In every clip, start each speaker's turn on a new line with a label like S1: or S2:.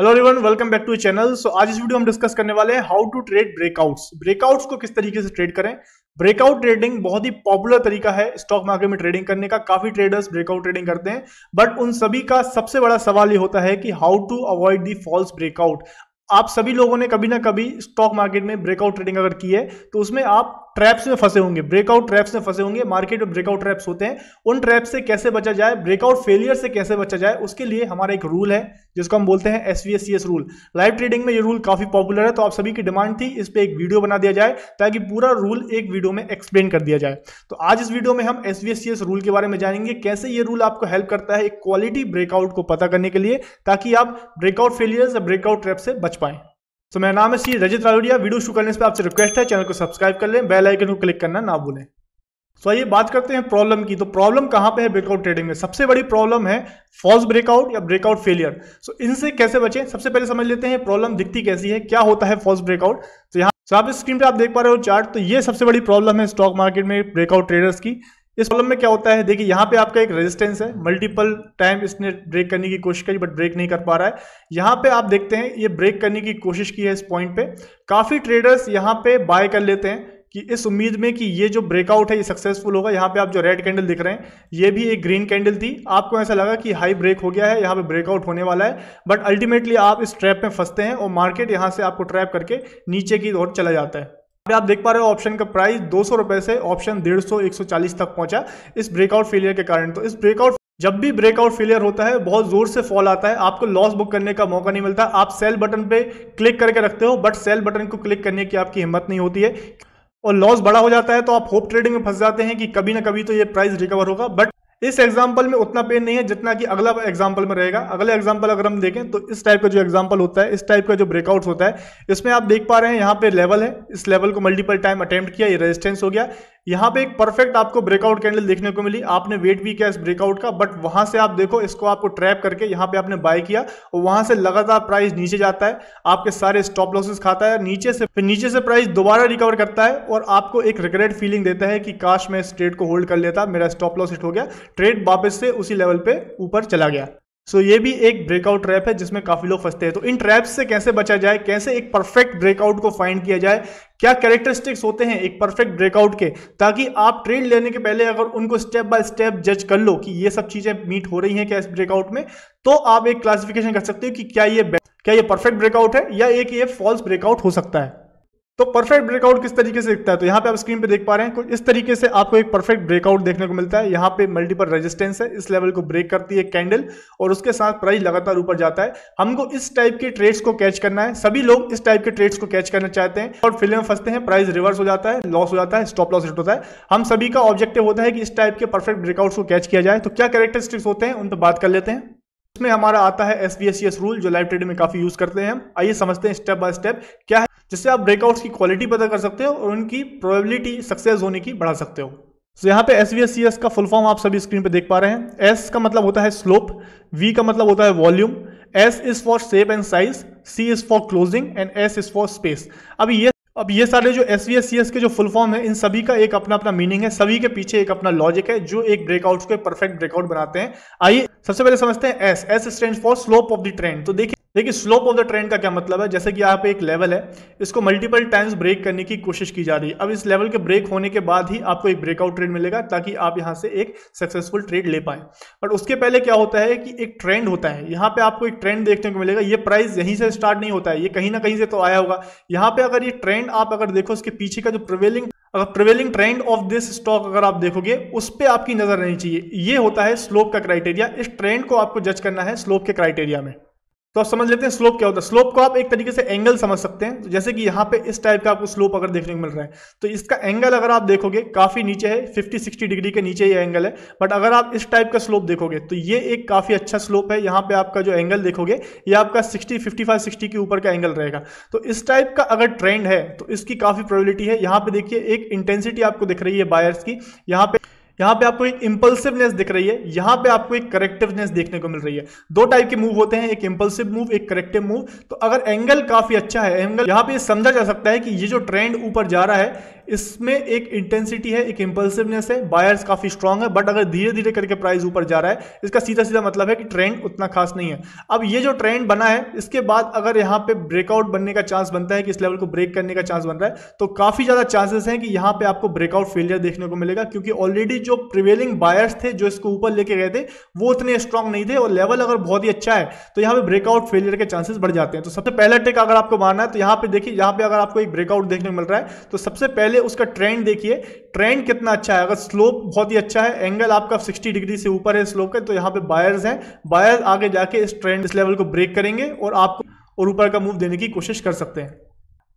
S1: hello everyone welcome back to channel so आज इस वीडियो हम डिस्कस करने वाले हैं how to trade breakouts breakouts को किस तरीके से ट्रेड करें ब्रेकआउट ट्रेडिंग बहुत ही पॉपुलर तरीका है स्टॉक मार्केट में ट्रेडिंग करने का काफी ट्रेडर्स ब्रेकआउट ट्रेडिंग करते हैं बट उन सभी का सबसे बड़ा सवाल ये होता है कि how to avoid the false breakout आप सभी लोगों ने कभी ना कभी स्टॉक मार्केट में ब्रेकआउट ट्रेडिंग अगर की है तो उसमें आप ट्रैप्स में फंसे होंगे ब्रेकआउट ट्रैप्स में फंसे होंगे मार्केट में ब्रेकआउट ट्रैप्स होते हैं उन ट्रैप से कैसे बचा जाए ब्रेकआउट फेलियर से कैसे बचा जाए उसके लिए हमारा एक रूल है जिसको हम बोलते हैं S V rule live trading में ये रूल काफी पॉपुलर है तो आप सभी की डिमांड थी इस पर एक वीडियो बना दिया जाए ताकि पूरा रूल एक वीडियो में एक्सप्लेन कर दिया जाए तो आज इस वीडियो में हम एस वी रूल के बारे में जानेंगे कैसे ये रूल आपको हेल्प करता है एक क्वालिटी ब्रेकआउट को पता करने के लिए ताकि आप ब्रेकआउट फेलियर या ब्रेकआउट ट्रैप से बच पाएं तो मेरा नाम है सी रजत रालोडिया वीडियो शुरू करने से आपसे रिक्वेस्ट है चैनल को सब्सक्राइब कर लें बेल आइकन को क्लिक करना ना भूलें तो आइए बात करते हैं प्रॉब्लम की तो प्रॉब्लम कहाँ पे है ब्रेकआउट ट्रेडिंग में सबसे बड़ी प्रॉब्लम है फॉल्स ब्रेकआउट या ब्रेकआउट फेलियर सो इनसे कैसे बचें सबसे पहले समझ लेते हैं प्रॉब्लम दिखती कैसी है क्या होता है फॉल्स ब्रेकआउट तो यहाँ तो आप स्क्रीन पे आप देख पा रहे हो चार्ट तो ये सबसे बड़ी प्रॉब्लम है स्टॉक मार्केट में ब्रेकआउट ट्रेडर्स की इस प्रॉब्लम में क्या होता है देखिए यहाँ पे आपका एक रेजिस्टेंस है मल्टीपल टाइम इसने ब्रेक करने की कोशिश करी बट ब्रेक नहीं कर पा रहा है यहाँ पे आप देखते हैं ये ब्रेक करने की कोशिश की है इस पॉइंट पे काफ़ी ट्रेडर्स यहाँ पे बाय कर लेते हैं कि इस उम्मीद में कि ये जो ब्रेकआउट है ये सक्सेसफुल होगा यहाँ पे आप जो रेड कैंडल दिख रहे हैं ये भी एक ग्रीन कैंडल थी आपको ऐसा लगा कि हाई ब्रेक हो गया है यहाँ पे ब्रेकआउट होने वाला है बट अल्टीमेटली आप इस ट्रैप में फंसते हैं और मार्केट यहाँ से आपको ट्रैप करके नीचे की ओर चला जाता है आप देख पा रहे हो ऑप्शन का प्राइस दो सौ रुपए से ऑप्शन डेढ़ सौ तक पहुंचा इस ब्रेकआउट फेलियर के कारण तो इस ब्रेकआउट जब भी ब्रेकआउट फेलियर होता है बहुत जोर से फॉल आता है आपको लॉस बुक करने का मौका नहीं मिलता आप सेल बटन पे क्लिक करके रखते हो बट सेल बटन को क्लिक करने की आपकी हिम्मत नहीं होती है और लॉस बड़ा हो जाता है तो आप होप ट्रेडिंग में फंस जाते हैं कि कभी ना कभी तो ये प्राइस रिकवर होगा बट इस एग्जाम्पल में उतना पेन नहीं है जितना कि अगला एग्जाम्पल में रहेगा अगला एग्जाम्पल अगर हम देखें तो इस टाइप का जो एग्जाम्पल होता है इस टाइप का जो ब्रेकआउट होता है इसमें आप देख पा रहे हैं यहाँ पे लेवल है इस लेवल को मल्टीपल टाइम अटेम्प्ट किया ये रेजिस्टेंस हो गया यहां पे एक परफेक्ट आपको ब्रेकआउट कैंडल देखने को मिली आपने वेट भी किया इस ब्रेकआउट का बट वहां से आप देखो इसको आपको ट्रैप करके यहां पे आपने बाय किया और वहां से लगातार प्राइस नीचे जाता है आपके सारे स्टॉप लॉसेस खाता है नीचे से फिर नीचे से प्राइस दोबारा रिकवर करता है और आपको एक रिग्रेट फीलिंग देता है कि काश मैं इस ट्रेड को होल्ड कर लेता मेरा स्टॉप लॉस हिट हो गया ट्रेड वापस से उसी लेवल पे ऊपर चला गया सो so, ये भी एक ब्रेकआउट ट्रैप है जिसमें काफी लोग फंसते हैं तो इन ट्रैप से कैसे बचा जाए कैसे एक परफेक्ट ब्रेकआउट को फाइंड किया जाए क्या कैरेक्टरिस्टिक्स होते हैं एक परफेक्ट ब्रेकआउट के ताकि आप ट्रेड लेने के पहले अगर उनको स्टेप बाय स्टेप जज कर लो कि ये सब चीजें मीट हो रही हैं क्या इस ब्रेकआउट में तो आप एक क्लासिफिकेशन कर सकते हो कि क्या ये क्या ये परफेक्ट ब्रेकआउट है या एक ये फॉल्स ब्रेकआउट हो सकता है तो परफेक्ट ब्रेकआउट किस तरीके से दिखता है तो यहाँ पे आप स्क्रीन पे देख पा रहे हैं कुछ इस तरीके से आपको एक परफेक्ट ब्रेकआउट देखने को मिलता है यहाँ पे मल्टीपल रेजिस्टेंस है इस लेवल को ब्रेक करती है कैंडल और उसके साथ प्राइस लगातार ऊपर जाता है हमको इस टाइप के ट्रेड्स को कैच करना है सभी लोग इस टाइप के ट्रेड्स को कैच करना चाहते हैं और फिल्म में फंसते हैं प्राइस रिवर्स हो जाता है लॉस हो जाता है स्टॉप लॉस होता है हम सभी का ऑब्जेक्टिव होता है कि इस टाइप के परफेक्ट ब्रेकआउट्स को कैच किया जाए तो क्या कैरेक्टरिस्टिक्स होते हैं उन पर बात कर लेते हैं इसमें हमारा आता है S B S S rule जो लाइव ट्रेडिंग में काफी यूज करते हैं आइए समझते हैं स्टेप बाय स्टेप क्या है जिससे आप ब्रेकआउट्स की क्वालिटी पता कर सकते हो और उनकी प्रोबेबिलिटी सक्सेस होने की बढ़ा सकते हो तो so, यहाँ पे S V S C S का फुल फॉर्म आप सभी स्क्रीन पे देख पा रहे हैं एस का मतलब होता है स्लोप वी का मतलब होता है volume S is for shape and size C is for closing and S is for space अभी ये अब ये सारे जो एस वी के जो फुल फॉर्म है इन सभी का एक अपना अपना मीनिंग है सभी के पीछे एक अपना लॉजिक है जो एक ब्रेकआउट को परफेक्ट ब्रेकआउट बनाते हैं आइए सबसे पहले समझते हैं S S stand for slope of the trend तो देखिए देखिए स्लोप ऑफ द ट्रेंड का क्या मतलब है जैसे कि यहाँ पे एक लेवल है इसको मल्टीपल टाइम्स ब्रेक करने की कोशिश की जा रही है अब इस लेवल के ब्रेक होने के बाद ही आपको एक ब्रेकआउट ट्रेड मिलेगा ताकि आप यहाँ से एक सक्सेसफुल ट्रेड ले पाए बट उसके पहले क्या होता है कि एक ट्रेंड होता है यहाँ पे आपको एक ट्रेंड देखने को मिलेगा ये प्राइस यहीं से स्टार्ट नहीं होता है ये कहीं ना कहीं से तो आया होगा यहाँ पे अगर ये ट्रेंड आप अगर देखो उसके पीछे का जो प्रिवेलिंग अगर prevailing trend of this stock अगर आप देखोगे उस पर आपकी नजर रहनी चाहिए ये होता है स्लोप का क्राइटेरिया इस ट्रेंड को आपको जज करना है स्लोप के क्राइटेरिया में तो आप समझ लेते हैं स्लोप क्या होता है स्लोप को आप एक तरीके से एंगल समझ सकते हैं तो जैसे कि यहाँ पे इस टाइप का आपको स्लोप अगर देखने को मिल रहा है तो इसका एंगल अगर आप देखोगे काफी नीचे है 50 60 डिग्री के नीचे ये एंगल है बट अगर आप इस टाइप का स्लोप देखोगे तो ये एक काफी अच्छा स्लोप है यहाँ पे आपका जो एंगल देखोगे ये आपका सिक्सटी फिफ्टी फाइव सिक्सटी के ऊपर का एंगल रहेगा तो इस टाइप का अगर ट्रेंड है तो इसकी काफी प्रोबिलिटी है यहाँ पे देखिए एक इंटेंसिटी आपको दिख रही है बायर्स की यहाँ पे यहाँ पे आपको एक इंपल्सिवनेस दिख रही है यहाँ पे आपको एक करेक्टिवनेस देखने को मिल रही है दो टाइप के मूव होते हैं एक इंपल्सिव मूव एक करेक्टिव मूव तो अगर एंगल काफी अच्छा है एंगल यहाँ पे समझा जा सकता है कि ये जो ट्रेंड ऊपर जा रहा है इसमें एक इंटेंसिटी है एक इंपल्सिवनेस है बायर्स काफी स्ट्रांग है बट अगर धीरे धीरे करके प्राइस ऊपर जा रहा है इसका सीधा सीधा मतलब है कि ट्रेंड उतना खास नहीं है अब ये जो ट्रेंड बना है इसके बाद अगर यहां पे ब्रेकआउट बनने का चांस बनता है कि इस लेवल को ब्रेक करने का चांस बन रहा है तो काफी ज्यादा चांसेस है कि यहां पर आपको ब्रेकआउट फेलियर देखने को मिलेगा क्योंकि ऑलरेडी जो प्रिवेलिंग बायर्स थे जो इसको ऊपर लेके गए थे वो उतने स्ट्रांग नहीं थे और लेवल अगर बहुत ही अच्छा है तो यहां पर ब्रेकआउट फेलियर के चांसेस बढ़ जाते हैं तो सबसे पहला टेक अगर आपको मानना है तो यहां पर देखिए यहां पर अगर आपको एक ब्रेकआउट देखने को मिल रहा है तो सबसे पहले पहले उसका ट्रेंड देखिए ट्रेंड कितना अच्छा है अगर स्लोप बहुत ही अच्छा है एंगल आपका 60 डिग्री से ऊपर है स्लोप का तो यहाँ पे बायर्स हैं बायर्स आगे जाके इस ट्रेंड इस लेवल को ब्रेक करेंगे और आपको और ऊपर का मूव देने की कोशिश कर सकते हैं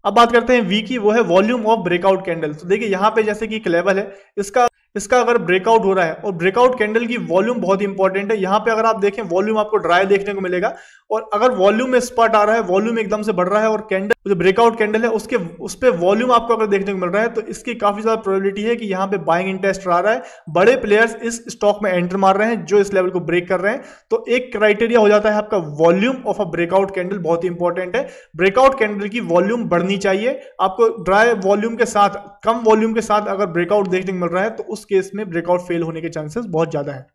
S1: अब बात करते हैं वी की वो है वॉल्यूम ऑफ ब्रेकआउट कैंडल तो देखिए यहाँ पे जैसे कि एक लेवल है इसका इसका अगर ब्रेकआउट हो रहा है और ब्रेकआउट कैंडल की वॉल्यूम बहुत इंपॉर्टेंट है यहाँ पे अगर आप देखें वॉल्यूम आपको ड्राई देखने को मिलेगा और अगर वॉल्यूम में स्पर्ट आ रहा है वॉल्यूम एकदम से बढ़ रहा है और कैंडल जो ब्रेकआउट कैंडल है उसके उस पर वॉल्यूम आपको अगर देखने को मिल रहा है तो इसकी काफी ज्यादा प्रोबेबिलिटी है कि यहाँ पे बाइंग इंटरेस्ट आ रहा है बड़े प्लेयर्स इस स्टॉक में एंटर मार रहे हैं जो इस लेवल को ब्रेक कर रहे हैं तो एक क्राइटेरिया हो जाता है आपका volume of a breakout candle बहुत ही इंपॉर्टेंट है ब्रेकआउट कैंडल की वॉल्यूम बढ़नी चाहिए आपको ड्राई वॉल्यूम के साथ कम वॉल्यूम के साथ अगर ब्रेकआउट देखने को मिल रहा है तो उस केस में ब्रेकआउट फेल होने के चांसेस बहुत ज्यादा है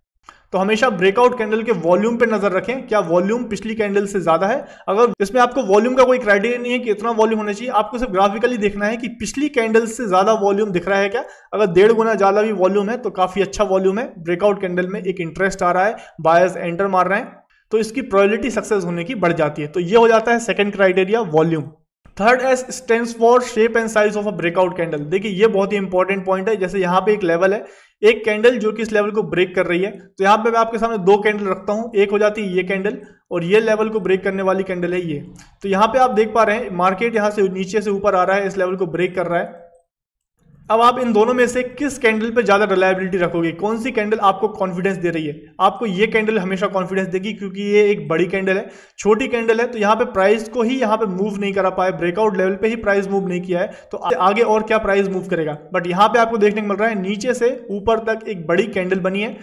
S1: तो हमेशा ब्रेकआउट कैंडल के वॉल्यूम पे नजर रखें क्या वॉल्यूम पिछली कैंडल से ज्यादा है अगर इसमें आपको वॉल्यूम का कोई क्राइटेरिया नहीं है कि इतना वॉल्यूम होना चाहिए आपको सिर्फ ग्राफिकली देखना है कि पिछली कैंडल से ज्यादा वॉल्यूम दिख रहा है क्या अगर डेढ़ गुना ज्यादा भी वॉल्यूम है तो काफी अच्छा वॉल्यूम है ब्रेकआउट कैंडल में एक इंटरेस्ट आ रहा है बायर्स एंटर मार रहे हैं तो इसकी प्रोबेबिलिटी सक्सेस होने की बढ़ जाती है तो ये हो जाता है second criteria volume third S stand for shape and size of a breakout candle देखिए ये बहुत ही इंपॉर्टेंट पॉइंट है जैसे यहाँ पे एक लेवल है एक कैंडल जो कि इस लेवल को ब्रेक कर रही है तो यहाँ पे मैं आपके सामने दो कैंडल रखता हूं एक हो जाती है ये कैंडल और ये लेवल को ब्रेक करने वाली कैंडल है ये तो यहाँ पे आप देख पा रहे हैं मार्केट यहाँ से नीचे से ऊपर आ रहा है इस लेवल को ब्रेक कर रहा है अब आप इन दोनों में से किस कैंडल पर ज़्यादा रिलायबिलिटी रखोगे कौन सी कैंडल आपको कॉन्फिडेंस दे रही है आपको ये कैंडल हमेशा कॉन्फिडेंस देगी क्योंकि ये एक बड़ी कैंडल है छोटी कैंडल है तो यहाँ पे प्राइस को ही यहाँ पे मूव नहीं करा पाए ब्रेकआउट लेवल पे ही प्राइस मूव नहीं किया है तो आगे और क्या प्राइस मूव करेगा बट यहाँ पे आपको देखने को मिल रहा है नीचे से ऊपर तक एक बड़ी कैंडल बनी है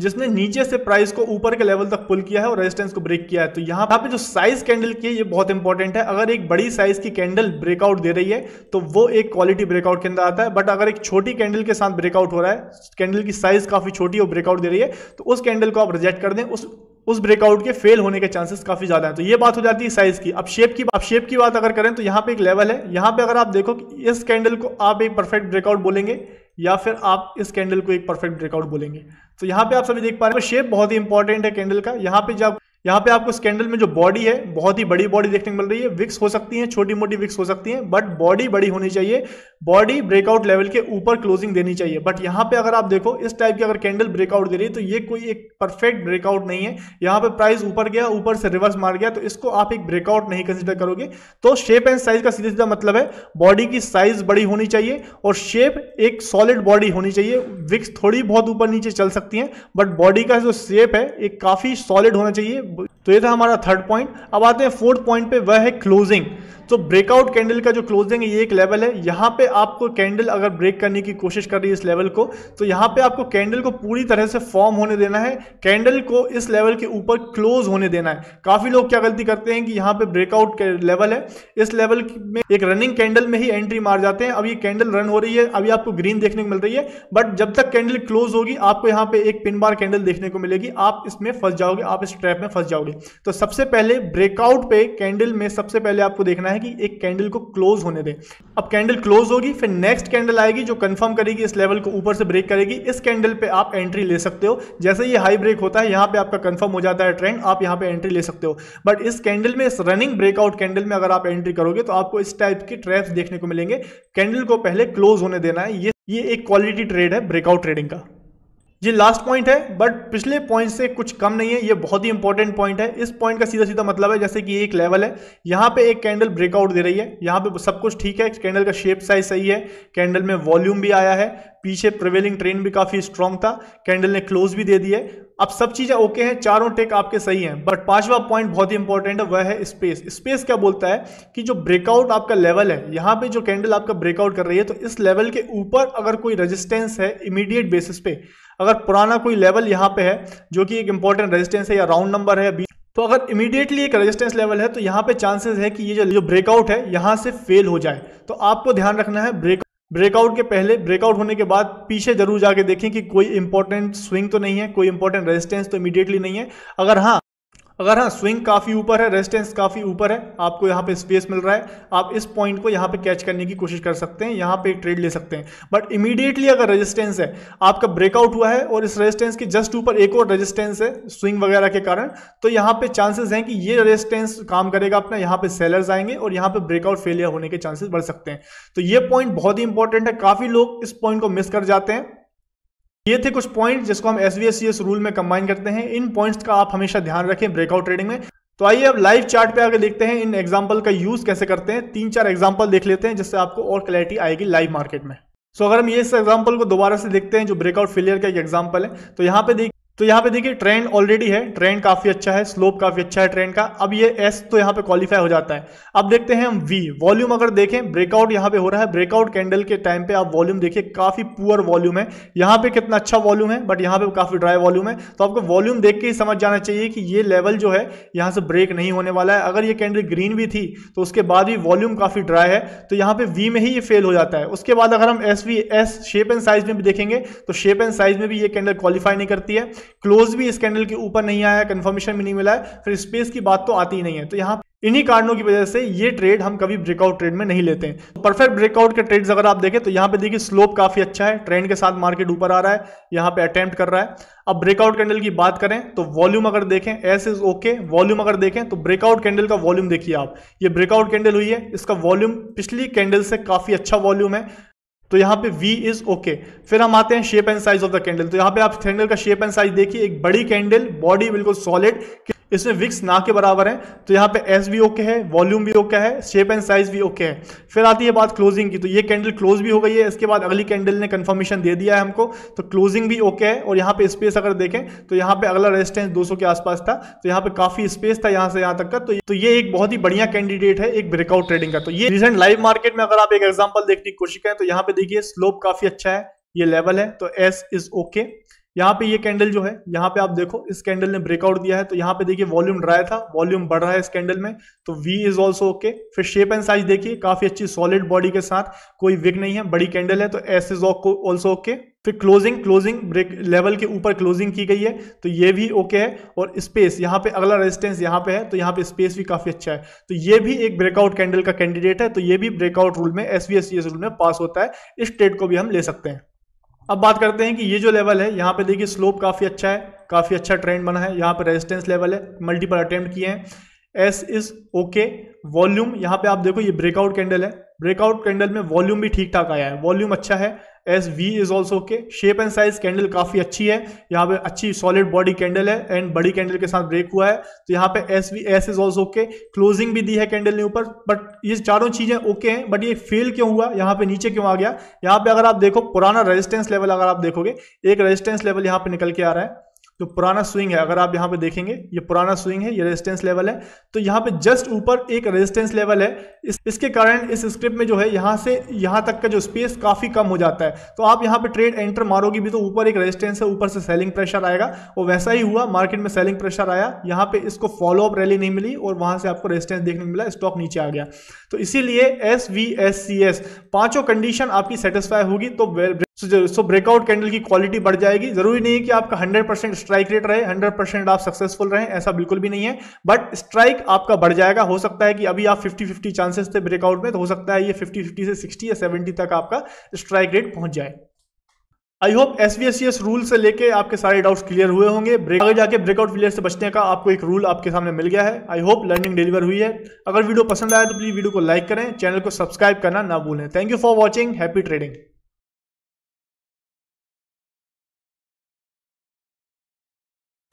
S1: जिसने नीचे से प्राइस को ऊपर के लेवल तक पुल किया है और रेजिस्टेंस को ब्रेक किया है तो यहाँ पे जो साइज कैंडल की है ये बहुत इंपॉर्टेंट है अगर एक बड़ी साइज की कैंडल ब्रेकआउट दे रही है तो वो एक क्वालिटी ब्रेकआउट के अंदर आता है बट अगर एक छोटी कैंडल के साथ ब्रेकआउट हो रहा है कैंडल की साइज काफी छोटी और ब्रेकआउट दे रही है तो उस कैंडल को आप रिजेक्ट कर दें उस उस ब्रेकआउट के फेल होने के चांसेस काफी ज्यादा हैं तो ये बात हो जाती है साइज की अब शेप की अब शेप की बात अगर करें तो यहाँ पे एक लेवल है यहाँ पे अगर आप देखो कि इस कैंडल को आप एक परफेक्ट ब्रेकआउट बोलेंगे या फिर आप इस कैंडल को एक परफेक्ट ब्रेकआउट बोलेंगे तो यहाँ पे आप सभी देख पा रहे हो शेप बहुत ही इंपॉर्टेंट है कैंडल का यहाँ पे जब यहाँ पे आपको इस कैंडल में जो बॉडी है बहुत ही बड़ी बॉडी देखने को मिल रही है विक्स हो सकती है छोटी मोटी विक्स हो सकती है बट बॉडी बड़ी होनी चाहिए बॉडी ब्रेकआउट लेवल के ऊपर क्लोजिंग देनी चाहिए बट यहां पे अगर आप देखो इस टाइप की अगर कैंडल ब्रेकआउट दे रही है तो ये कोई एक परफेक्ट ब्रेकआउट नहीं है यहाँ पे प्राइस ऊपर गया ऊपर से रिवर्स मार गया तो इसको आप एक ब्रेकआउट नहीं कंसिडर करोगे तो शेप एंड साइज का सीधे सीधा मतलब है बॉडी की साइज बड़ी होनी चाहिए और शेप एक सॉलिड बॉडी होनी चाहिए विक्स थोड़ी बहुत ऊपर नीचे चल सकती है बट बॉडी का जो शेप है एक काफ़ी सॉलिड होना चाहिए तो ये था हमारा थर्ड पॉइंट अब आते हैं फोर्थ पॉइंट पे वह है क्लोजिंग तो ब्रेकआउट कैंडल का जो क्लोजिंग है ये एक लेवल है यहाँ पे आपको कैंडल अगर ब्रेक करने की कोशिश कर रही है इस लेवल को तो यहाँ पे आपको कैंडल को पूरी तरह से फॉर्म होने देना है कैंडल को इस लेवल के ऊपर क्लोज होने देना है काफ़ी लोग क्या गलती करते हैं कि यहाँ पे ब्रेकआउट लेवल है इस लेवल में एक रनिंग कैंडल में ही एंट्री मार जाते हैं अब ये कैंडल रन हो रही है अभी आपको ग्रीन देखने को मिल रही है बट जब तक कैंडल क्लोज होगी आपको यहाँ पे एक पिन बार कैंडल देखने को मिलेगी आप इसमें फंस जाओगे आप इस ट्रैप में फंस जाओगे तो सबसे पहले ब्रेकआउट पे कैंडल में सबसे पहले आपको देखना है कि एक कैंडल को क्लोज होने दें अब कैंडल क्लोज होगी फिर नेक्स्ट कैंडल आएगी जो कंफर्म करेगी इस लेवल को ऊपर से ब्रेक करेगी इस कैंडल पे आप एंट्री ले सकते हो जैसे ये हाई ब्रेक होता है यहां पे आपका कंफर्म हो जाता है ट्रेंड आप यहां पे एंट्री ले सकते हो बट इस कैंडल में इस रनिंग ब्रेकआउट कैंडल में अगर आप एंट्री करोगे तो आपको इस टाइप के ट्रैप्स देखने को मिलेंगे कैंडल को पहले क्लोज होने देना है ये ये एक क्वालिटी ट्रेड है ब्रेकआउट ट्रेडिंग का ये लास्ट पॉइंट है बट पिछले पॉइंट से कुछ कम नहीं है ये बहुत ही इंपॉर्टेंट पॉइंट है इस पॉइंट का सीधा सीधा मतलब है जैसे कि एक लेवल है यहाँ पे एक कैंडल ब्रेकआउट दे रही है यहाँ पे सब कुछ ठीक है कैंडल का शेप साइज सही है कैंडल में वॉल्यूम भी आया है पीछे प्रिवेलिंग ट्रेन भी काफ़ी स्ट्रांग था कैंडल ने क्लोज भी दे है अब सब चीज़ें ओके हैं चारों टेक आपके सही हैं बट पांचवा पॉइंट बहुत ही इंपॉर्टेंट है वह है स्पेस स्पेस क्या बोलता है कि जो ब्रेकआउट आपका लेवल है यहाँ पे जो कैंडल आपका ब्रेकआउट कर रही है तो इस लेवल के ऊपर अगर कोई रेजिस्टेंस है इमीडिएट बेसिस पे अगर पुराना कोई लेवल यहाँ पे है जो कि एक इंपॉर्टेंट रेजिस्टेंस है या राउंड नंबर है तो अगर इमीडिएटली एक रेजिस्टेंस लेवल है तो यहाँ पे चांसेस है कि ये जो जो ब्रेकआउट है यहाँ से फेल हो जाए तो आपको ध्यान रखना है ब्रेक ब्रेकआउट के पहले ब्रेकआउट होने के बाद पीछे जरूर जाके देखें कि कोई इंपॉर्टेंट स्विंग तो नहीं है कोई इंपॉर्टेंट रेजिस्टेंस तो इमीडिएटली नहीं है अगर हाँ अगर हाँ स्विंग काफ़ी ऊपर है रेजिस्टेंस काफ़ी ऊपर है आपको यहाँ पे स्पेस मिल रहा है आप इस पॉइंट को यहाँ पे कैच करने की कोशिश कर सकते हैं यहाँ पे एक ट्रेड ले सकते हैं बट इमीडिएटली अगर रेजिस्टेंस है आपका ब्रेकआउट हुआ है और इस रेजिस्टेंस के जस्ट ऊपर एक और रेजिस्टेंस है स्विंग वगैरह के कारण तो यहाँ पे चांसेस हैं कि ये रेजिस्टेंस काम करेगा अपना यहाँ पे सेलर्स आएंगे और यहाँ पे ब्रेकआउट फेलियर होने के चांसेस बढ़ सकते हैं तो ये पॉइंट बहुत ही इंपॉर्टेंट है काफ़ी लोग इस पॉइंट को मिस कर जाते हैं ये थे कुछ पॉइंट जिसको हम एस वी रूल में कंबाइन करते हैं इन पॉइंट्स का आप हमेशा ध्यान रखें ब्रेकआउट ट्रेडिंग में तो आइए अब लाइव चार्ट पे आगे देखते हैं इन एग्जाम्पल का यूज कैसे करते हैं तीन चार एग्जाम्पल देख लेते हैं जिससे आपको और क्लैरिटी आएगी लाइव मार्केट में सो अगर हम ये इस एग्जाम्पल को दोबारा से देखते हैं जो ब्रेकआउट फेलियर का एक एग्जाम्पल है तो यहाँ पे देखिए तो यहाँ पे देखिए ट्रेंड ऑलरेडी है ट्रेंड काफी अच्छा है स्लोप काफी अच्छा है ट्रेंड का अब ये एस तो यहाँ पे क्वालिफाई हो जाता है अब देखते हैं हम वी वॉल्यूम अगर देखें ब्रेकआउट यहाँ पे हो रहा है ब्रेकआउट कैंडल के टाइम पे आप वॉल्यूम देखिए काफी पुअर वॉल्यूम है यहाँ पे कितना अच्छा वॉल्यूम है बट यहाँ पे काफी ड्राई वॉल्यूम है तो आपको वॉल्यूम देख के ही समझ जाना चाहिए कि ये लेवल जो है यहाँ से ब्रेक नहीं होने वाला है अगर ये कैंडल ग्रीन भी थी तो उसके बाद भी वॉल्यूम काफी ड्राई है तो यहाँ पे वी में ही ये फेल हो जाता है उसके बाद अगर हम S V S shape and size में भी देखेंगे तो शेप एंड साइज में भी ये कैंडल क्वालिफाई नहीं करती है क्लोज भी इस कैंडल के ऊपर नहीं आया कंफर्मेशन भी नहीं मिला है फिर स्पेस की बात तो आती ही नहीं है तो यहाँ इन्हीं कारणों की वजह से ये ट्रेड हम कभी ब्रेकआउट ट्रेड में नहीं लेते हैं तो परफेक्ट ब्रेकआउट के ट्रेड्स अगर आप देखें तो यहाँ पे देखिए स्लोप काफी अच्छा है ट्रेंड के साथ मार्केट ऊपर आ रहा है यहाँ पे अटेम्प्ट कर रहा है अब ब्रेकआउट कैंडल की बात करें तो वॉल्यूम अगर देखें एस इज ओके वॉल्यूम अगर देखें तो ब्रेकआउट कैंडल का वॉल्यूम देखिए आप ये ब्रेकआउट कैंडल हुई है इसका वॉल्यूम पिछली कैंडल से काफी अच्छा वॉल्यूम है तो यहाँ पे V इज ओके फिर हम आते हैं shape and size of the candle तो यहाँ पे आप कैंडल का शेप एंड साइज देखिए एक बड़ी कैंडल बॉडी बिल्कुल सॉलिड इसमें विक्स ना के बराबर है तो यहाँ पे एस भी ओके है वॉल्यूम भी ओके है शेप एंड साइज भी ओके है फिर आती है बात क्लोजिंग की तो ये कैंडल क्लोज भी हो गई है इसके बाद अगली कैंडल ने कंफर्मेशन दे दिया है हमको तो क्लोजिंग भी ओके है और यहाँ पे स्पेस अगर देखें तो यहाँ पे अगला रेजिस्टेंस 200 के आसपास था तो यहाँ पे काफी स्पेस था यहाँ से यहाँ तक का तो, तो ये एक बहुत ही बढ़िया कैंडिडेट है एक ब्रेकआउट ट्रेडिंग का तो ये रिसेंट लाइव मार्केट में अगर आप एक एग्जाम्पल देखने की कोशिश करें तो यहाँ पे देखिए स्लोप काफी अच्छा है ये लेवल है तो एस इज ओके यहाँ पे ये कैंडल जो है यहाँ पे आप देखो इस कैंडल ने ब्रेकआउट दिया है तो यहाँ पे देखिए वॉल्यूम ड्राई था वॉल्यूम बढ़ रहा है इस कैंडल में तो वी इज ऑल्सो ओके फिर शेप एंड साइज देखिए काफी अच्छी सॉलिड बॉडी के साथ कोई विग नहीं है बड़ी कैंडल है तो एस इज ऑल्सो ओके फिर क्लोजिंग क्लोजिंग ब्रेक लेवल के ऊपर क्लोजिंग की गई है तो ये भी ओके है और स्पेस यहाँ पे अगला रेजिस्टेंस यहाँ पे है तो यहाँ पे स्पेस भी काफी अच्छा है तो ये भी एक ब्रेकआउट कैंडल का कैंडिडेट है तो ये भी ब्रेकआउट रूल में एस वी रूल में पास होता है इस ट्रेड को भी हम ले सकते हैं अब बात करते हैं कि ये जो लेवल है यहाँ पे देखिए स्लोप काफ़ी अच्छा है काफ़ी अच्छा ट्रेंड बना है यहाँ पे रेजिस्टेंस लेवल है मल्टीपल अटेम्प्ट किए हैं एस इज ओके वॉल्यूम यहाँ पे आप देखो ये ब्रेकआउट कैंडल है ब्रेकआउट कैंडल में वॉल्यूम भी ठीक ठाक आया है वॉल्यूम अच्छा है S V is also okay shape and size candle काफी अच्छी है यहाँ पे अच्छी सॉलिड बॉडी कैंडल है एंड बड़ी कैंडल के साथ ब्रेक हुआ है तो यहाँ पे S V S is also okay closing भी दी है कैंडल ने ऊपर बट ये चारों चीजें ओके हैं बट ये फेल क्यों हुआ यहाँ पे नीचे क्यों आ गया यहाँ पे अगर आप देखो पुराना रेजिस्टेंस लेवल अगर आप देखोगे एक रेजिस्टेंस लेवल यहाँ पे निकल के आ रहा है जो तो पुराना स्विंग है अगर आप यहाँ पे देखेंगे ये पुराना स्विंग है ये रेजिस्टेंस लेवल है तो यहाँ पे जस्ट ऊपर एक रेजिस्टेंस लेवल है इस इसके कारण इस स्क्रिप्ट में जो है यहाँ से यहाँ तक का जो स्पेस काफ़ी कम हो जाता है तो आप यहाँ पे ट्रेड एंटर मारोगे भी तो ऊपर एक रेजिस्टेंस है ऊपर से सेलिंग प्रेशर आएगा और वैसा ही हुआ मार्केट में सेलिंग प्रेशर आया यहाँ पे इसको फॉलो अप रैली नहीं मिली और वहां से आपको रेजिस्टेंस देखने को मिला स्टॉक नीचे आ गया तो इसीलिए S V S C S पाँचों कंडीशन आपकी सेटिस्फाई होगी तो सो ब्रेकआउट कैंडल की क्वालिटी बढ़ जाएगी जरूरी नहीं है कि आपका 100 परसेंट स्ट्राइक रेट रहे 100 परसेंट आप सक्सेसफुल रहे ऐसा बिल्कुल भी नहीं है बट स्ट्राइक आपका बढ़ जाएगा हो सकता है कि अभी आप 50 50 चांसेस थे ब्रेकआउट में तो हो सकता है ये 50 50 से 60 या 70 तक आपका स्ट्राइक रेट पहुंच जाए I hope S V S C S rule से लेके आपके सारे डाउट्स क्लियर हुए होंगे ब्रेक आगे जाके ब्रेकआउट फिलियर से बचने का आपको एक रूल आपके सामने मिल गया है आई होप लर्निंग डिलीवर हुई है अगर वीडियो पसंद आया तो प्लीज वीडियो को लाइक करें चैनल को सब्सक्राइब करना ना भूलें thank you for watching happy trading